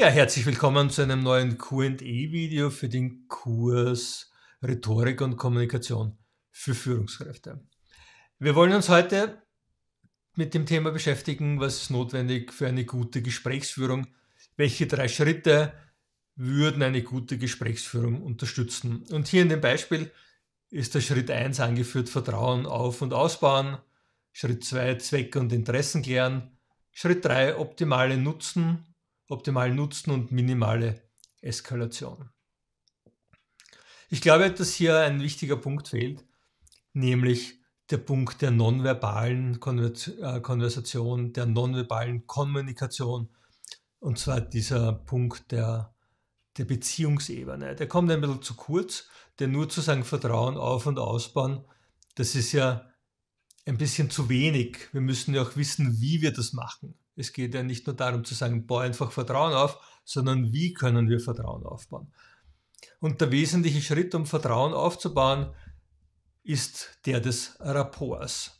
Ja, herzlich willkommen zu einem neuen QA-Video für den Kurs Rhetorik und Kommunikation für Führungskräfte. Wir wollen uns heute mit dem Thema beschäftigen, was ist notwendig für eine gute Gesprächsführung, welche drei Schritte würden eine gute Gesprächsführung unterstützen. Und hier in dem Beispiel ist der Schritt 1 angeführt, Vertrauen auf und ausbauen, Schritt 2 Zwecke und Interessen klären, Schritt 3 optimale Nutzen optimalen Nutzen und minimale Eskalation. Ich glaube, dass hier ein wichtiger Punkt fehlt, nämlich der Punkt der nonverbalen äh, Konversation, der nonverbalen Kommunikation, und zwar dieser Punkt der, der Beziehungsebene. Der kommt ein bisschen zu kurz, denn nur zu sagen Vertrauen auf und ausbauen, das ist ja ein bisschen zu wenig. Wir müssen ja auch wissen, wie wir das machen. Es geht ja nicht nur darum zu sagen, bau einfach Vertrauen auf, sondern wie können wir Vertrauen aufbauen. Und der wesentliche Schritt, um Vertrauen aufzubauen, ist der des Rapports.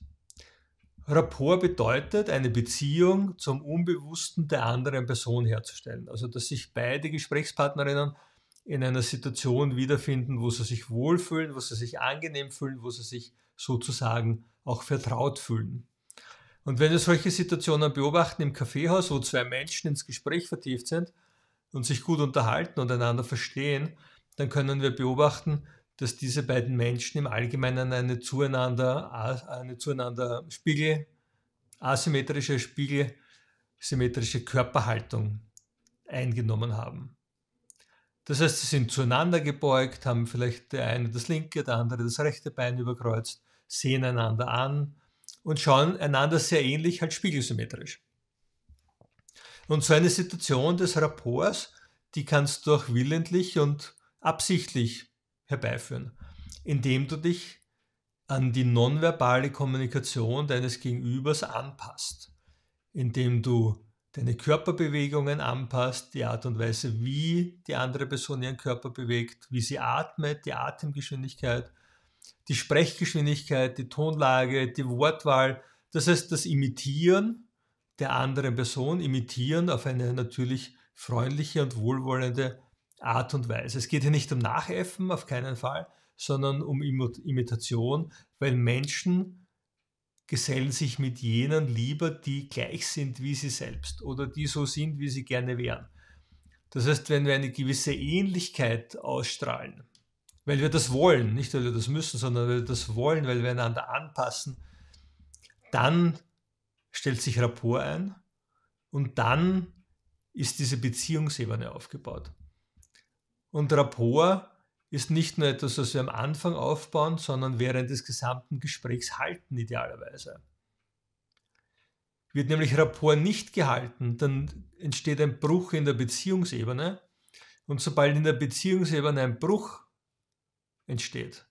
Rapport bedeutet, eine Beziehung zum Unbewussten der anderen Person herzustellen. Also, dass sich beide Gesprächspartnerinnen in einer Situation wiederfinden, wo sie sich wohlfühlen, wo sie sich angenehm fühlen, wo sie sich sozusagen auch vertraut fühlen. Und wenn wir solche Situationen beobachten im Kaffeehaus, wo zwei Menschen ins Gespräch vertieft sind und sich gut unterhalten und einander verstehen, dann können wir beobachten, dass diese beiden Menschen im Allgemeinen eine zueinander, eine zueinander Spiegel, asymmetrische Spiegel, symmetrische Körperhaltung eingenommen haben. Das heißt, sie sind zueinander gebeugt, haben vielleicht der eine das linke, der andere das rechte Bein überkreuzt, sehen einander an, und schauen einander sehr ähnlich, halt spiegelsymmetrisch. Und so eine Situation des Rapports, die kannst du auch willentlich und absichtlich herbeiführen, indem du dich an die nonverbale Kommunikation deines Gegenübers anpasst, indem du deine Körperbewegungen anpasst, die Art und Weise, wie die andere Person ihren Körper bewegt, wie sie atmet, die Atemgeschwindigkeit, die Sprechgeschwindigkeit, die Tonlage, die Wortwahl, das heißt das Imitieren der anderen Person, imitieren auf eine natürlich freundliche und wohlwollende Art und Weise. Es geht hier nicht um Nachäffen, auf keinen Fall, sondern um Imitation, weil Menschen gesellen sich mit jenen lieber, die gleich sind wie sie selbst oder die so sind, wie sie gerne wären. Das heißt, wenn wir eine gewisse Ähnlichkeit ausstrahlen, weil wir das wollen, nicht weil wir das müssen, sondern weil wir das wollen, weil wir einander anpassen, dann stellt sich Rapport ein und dann ist diese Beziehungsebene aufgebaut. Und Rapport ist nicht nur etwas, was wir am Anfang aufbauen, sondern während des gesamten Gesprächs halten idealerweise. Wird nämlich Rapport nicht gehalten, dann entsteht ein Bruch in der Beziehungsebene. Und sobald in der Beziehungsebene ein Bruch entsteht.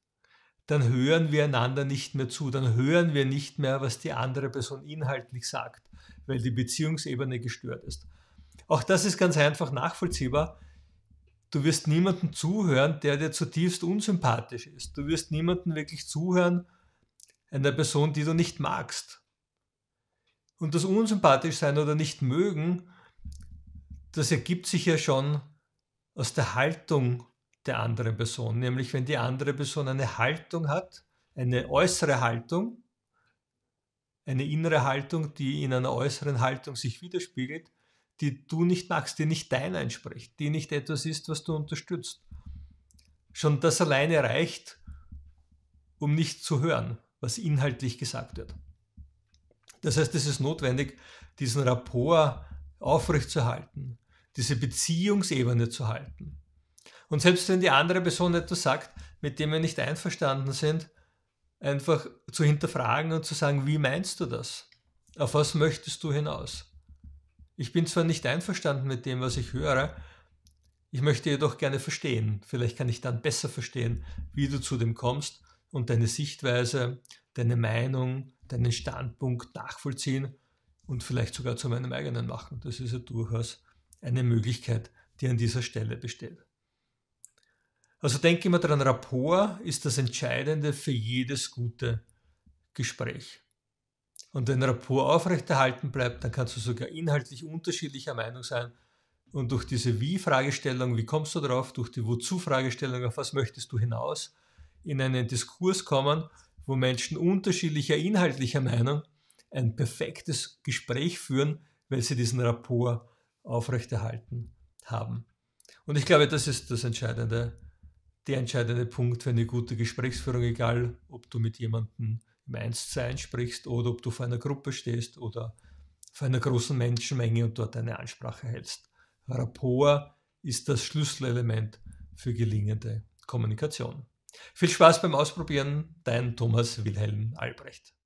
Dann hören wir einander nicht mehr zu, dann hören wir nicht mehr, was die andere Person inhaltlich sagt, weil die Beziehungsebene gestört ist. Auch das ist ganz einfach nachvollziehbar. Du wirst niemanden zuhören, der dir zutiefst unsympathisch ist. Du wirst niemanden wirklich zuhören, einer Person, die du nicht magst. Und das unsympathisch sein oder nicht mögen, das ergibt sich ja schon aus der Haltung der anderen Person. Nämlich wenn die andere Person eine Haltung hat, eine äußere Haltung, eine innere Haltung, die in einer äußeren Haltung sich widerspiegelt, die du nicht magst, die nicht deiner entspricht, die nicht etwas ist, was du unterstützt. Schon das alleine reicht, um nicht zu hören, was inhaltlich gesagt wird. Das heißt, es ist notwendig, diesen Rapport aufrechtzuerhalten, diese Beziehungsebene zu halten. Und selbst wenn die andere Person etwas sagt, mit dem wir nicht einverstanden sind, einfach zu hinterfragen und zu sagen, wie meinst du das? Auf was möchtest du hinaus? Ich bin zwar nicht einverstanden mit dem, was ich höre, ich möchte jedoch gerne verstehen. Vielleicht kann ich dann besser verstehen, wie du zu dem kommst und deine Sichtweise, deine Meinung, deinen Standpunkt nachvollziehen und vielleicht sogar zu meinem eigenen machen. Das ist ja durchaus eine Möglichkeit, die an dieser Stelle besteht. Also denke immer daran, Rapport ist das Entscheidende für jedes gute Gespräch. Und wenn Rapport aufrechterhalten bleibt, dann kannst du sogar inhaltlich unterschiedlicher Meinung sein. Und durch diese Wie-Fragestellung, wie kommst du drauf, durch die Wozu-Fragestellung, auf was möchtest du hinaus, in einen Diskurs kommen, wo Menschen unterschiedlicher inhaltlicher Meinung ein perfektes Gespräch führen, weil sie diesen Rapport aufrechterhalten haben. Und ich glaube, das ist das entscheidende der entscheidende Punkt für eine gute Gesprächsführung, egal ob du mit jemandem im 1 zu 1 sprichst oder ob du vor einer Gruppe stehst oder vor einer großen Menschenmenge und dort eine Ansprache hältst. Rapport ist das Schlüsselelement für gelingende Kommunikation. Viel Spaß beim Ausprobieren, dein Thomas Wilhelm Albrecht.